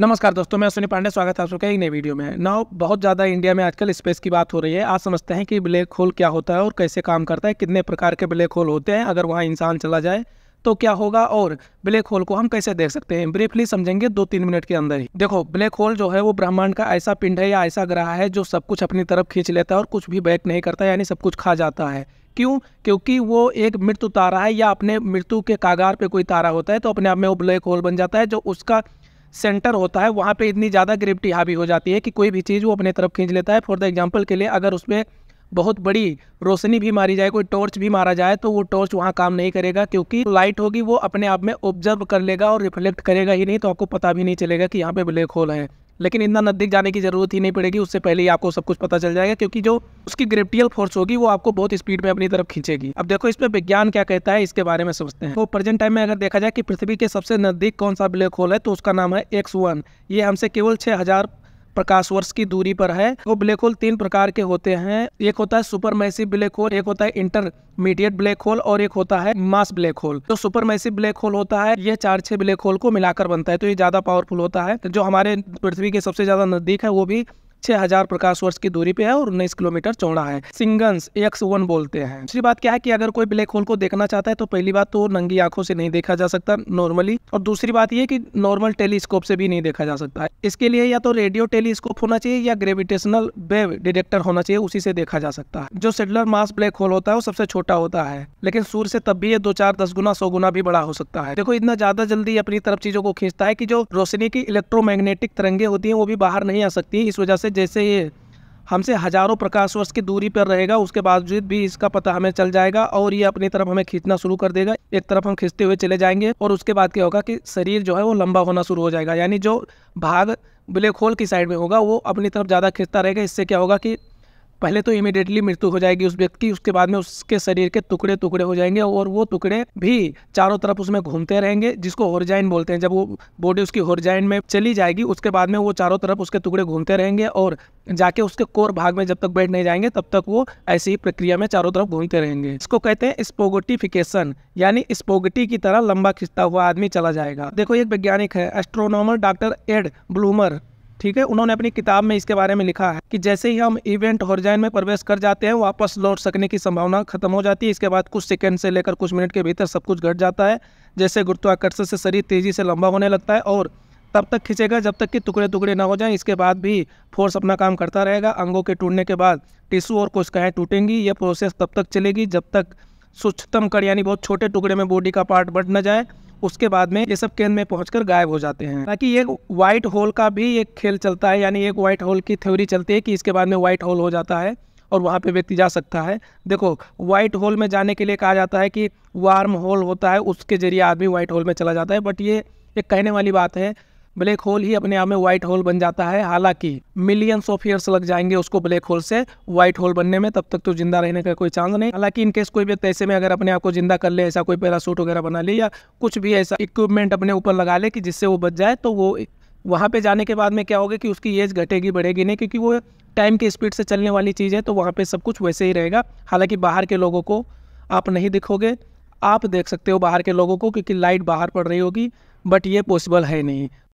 नमस्कार दोस्तों मैं सुनी पांडे स्वागत है आप सबका एक नई वीडियो में नाउ बहुत ज़्यादा इंडिया में आजकल स्पेस की बात हो रही है आप समझते हैं कि ब्लैक होल क्या होता है और कैसे काम करता है कितने प्रकार के ब्लैक होल होते हैं अगर वहाँ इंसान चला जाए तो क्या होगा और ब्लैक होल को हम कैसे देख सकते हैं ब्रीफली समझेंगे दो तीन मिनट के अंदर ही देखो ब्लैक होल जो है वो ब्रह्मांड का ऐसा पिंड है या ऐसा ग्रह है जो सब कुछ अपनी तरफ खींच लेता है और कुछ भी बैक नहीं करता यानी सब कुछ खा जाता है क्यों क्योंकि वो एक मृत्यु तारा है या अपने मृत्यु के कागार पे कोई तारा होता है तो अपने आप में वो ब्लैक होल बन जाता है जो उसका सेंटर होता है वहाँ पे इतनी ज़्यादा ग्रेविटी हावी हो जाती है कि कोई भी चीज़ वो अपने तरफ खींच लेता है फॉर द एग्जाम्पल के लिए अगर उसमें बहुत बड़ी रोशनी भी मारी जाए कोई टॉर्च भी मारा जाए तो वो टॉर्च वहाँ काम नहीं करेगा क्योंकि लाइट होगी वो अपने आप में ऑब्जर्व कर लेगा और रिफ्लेक्ट करेगा ही नहीं तो आपको पता भी नहीं चलेगा कि यहाँ पर ब्लैक होल है लेकिन इतना नज़दीक जाने की ज़रूरत ही नहीं पड़ेगी उससे पहले ही आपको सब कुछ पता चल जाएगा क्योंकि जो उसकी ग्रेविटियल फोर्स होगी वो आपको बहुत स्पीड में अपनी तरफ खींचेगी अब देखो इसमें विज्ञान क्या कहता है इसके बारे में समझते हैं तो प्रेजेंट टाइम में अगर देखा जाए कि पृथ्वी के सबसे नज़दीक कौन सा ब्लैक होल है तो उसका नाम है एक्स वन ये हमसे केवल छः हज़ार प्रकाश वर्ष की दूरी पर है वो ब्लैक होल तीन प्रकार के होते हैं एक होता है सुपर मैसिव ब्लैक होल एक होता है इंटरमीडिएट ब्लैक होल और एक होता है मास ब्लैक होल जो सुपर मैसिव ब्लैक होल होता है ये चार छह ब्लैक होल को मिलाकर बनता है तो ये ज्यादा पावरफुल होता है जो हमारे पृथ्वी के सबसे ज्यादा नजदीक है वो भी छह हजार प्रकाश वर्ष की दूरी पे है और उन्नीस किलोमीटर चौड़ा है सिंगन्स एक्स वन बोलते हैं दूसरी बात क्या है कि अगर कोई ब्लैक होल को देखना चाहता है तो पहली बात तो नंगी आंखों से नहीं देखा जा सकता नॉर्मली और दूसरी बात यह कि नॉर्मल टेलीस्कोप से भी नहीं देखा जा सकता है इसके लिए या तो रेडियो टेलीस्कोप होना चाहिए या ग्रेविटेशनल वेव डिटेक्टर होना चाहिए उसी से देखा जा सकता है जो सेटलर मास ब्लैक होल होता है वो सबसे छोटा होता है लेकिन सूर्य से तब भी ये दो चार दस गुना सौ गुना भी बड़ा हो सकता है देखो इतना ज्यादा जल्दी अपनी तरफ चीजों को खींचता है कि जो रोशनी की इलेक्ट्रोमैग्नेटिक तरंगे होती है वो भी बाहर नहीं आ सकती इस वजह से जैसे ये हमसे हज़ारों प्रकाश वर्ष की दूरी पर रहेगा उसके बावजूद भी इसका पता हमें चल जाएगा और ये अपनी तरफ हमें खींचना शुरू कर देगा एक तरफ हम खींचते हुए चले जाएंगे और उसके बाद क्या होगा कि शरीर जो है वो लंबा होना शुरू हो जाएगा यानी जो भाग ब्लैक होल की साइड में होगा वो अपनी तरफ ज़्यादा खींचता रहेगा इससे क्या होगा कि पहले तो इमिडिएटली मृत्यु हो जाएगी उस व्यक्ति उसके बाद में उसके शरीर के टुकड़े टुकड़े हो जाएंगे और वो टुकड़े भी चारों तरफ उसमें घूमते रहेंगे जिसको होरजाइन बोलते हैं जब वो बॉडी उसकी होरजाइन में चली जाएगी उसके बाद में वो चारों तरफ उसके टुकड़े घूमते रहेंगे और जाके उसके कोर भाग में जब तक बैठ नहीं जाएंगे तब तक वो ऐसी ही प्रक्रिया में चारों तरफ घूमते रहेंगे इसको कहते हैं स्पोगोटिफिकेशन यानी स्पोगटी की तरह लंबा खिंचता हुआ आदमी चला जाएगा देखो एक वैज्ञानिक है एस्ट्रोनॉमर डॉक्टर एड ब्लूमर ठीक है उन्होंने अपनी किताब में इसके बारे में लिखा है कि जैसे ही हम इवेंट हॉर्जाइन में प्रवेश कर जाते हैं वापस लौट सकने की संभावना खत्म हो जाती है इसके बाद कुछ सेकंड से लेकर कुछ मिनट के भीतर सब कुछ घट जाता है जैसे गुरुत्वाकर्षण से शरीर तेजी से लंबा होने लगता है और तब तक खींचेगा जब तक कि टुकड़े टुकड़े ना हो जाएं इसके बाद भी फोर्स अपना काम करता रहेगा अंगों के टूटने के बाद टिश्यू और कोशिकाएं टूटेंगी यह प्रोसेस तब तक चलेगी जब तक सूक्ष्मतम कर यानी बहुत छोटे टुकड़े में बॉडी का पार्ट बढ़ न जाए उसके बाद में ये सब केंद्र में पहुंचकर गायब हो जाते हैं ताकि एक व्हाइट होल का भी एक खेल चलता है यानी एक व्हाइट होल की थ्योरी चलती है कि इसके बाद में व्हाइट होल हो जाता है और वहाँ पे व्यक्ति जा सकता है देखो व्हाइट होल में जाने के लिए कहा जाता है कि वार्म होल होता है उसके जरिए आदमी व्हाइट होल में चला जाता है बट ये एक कहने वाली बात है ब्लैक होल ही अपने आप में व्हाइट होल बन जाता है हालांकि मिलियंस ऑफ ईयर्स लग जाएंगे उसको ब्लैक होल से व्हाइट होल बनने में तब तक तो जिंदा रहने का कोई चांस नहीं हालांकि इनकेस कोई व्यक्ति ऐसे में अगर अपने आप को जिंदा कर ले ऐसा कोई पैरासूट वगैरह बना ले या कुछ भी ऐसा इक्विपमेंट अपने ऊपर लगा ले कि जिससे वो बच जाए तो वो वहाँ पे जाने के बाद में क्या होगा कि उसकी एज घटेगी बढ़ेगी नहीं क्योंकि वो टाइम के स्पीड से चलने वाली चीज़ है तो वहाँ पे सब कुछ वैसे ही रहेगा हालांकि बाहर के लोगों को आप नहीं दिखोगे आप देख सकते हो बाहर के लोगों को क्योंकि लाइट बाहर पड़ रही होगी बट ये पॉसिबल है नहीं